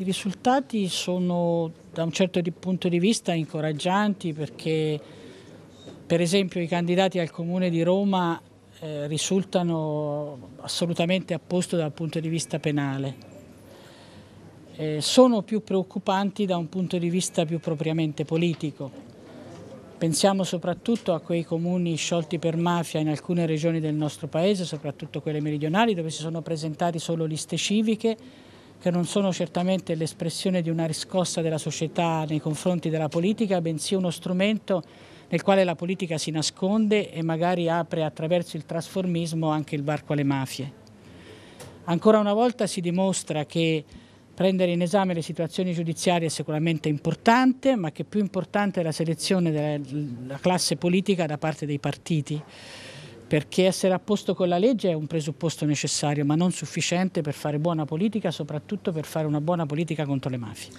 I risultati sono da un certo punto di vista incoraggianti perché per esempio i candidati al Comune di Roma eh, risultano assolutamente a posto dal punto di vista penale. Eh, sono più preoccupanti da un punto di vista più propriamente politico. Pensiamo soprattutto a quei comuni sciolti per mafia in alcune regioni del nostro paese, soprattutto quelle meridionali, dove si sono presentate solo liste civiche che non sono certamente l'espressione di una riscossa della società nei confronti della politica, bensì uno strumento nel quale la politica si nasconde e magari apre attraverso il trasformismo anche il barco alle mafie. Ancora una volta si dimostra che prendere in esame le situazioni giudiziarie è sicuramente importante, ma che più importante è la selezione della classe politica da parte dei partiti perché essere a posto con la legge è un presupposto necessario ma non sufficiente per fare buona politica, soprattutto per fare una buona politica contro le mafie.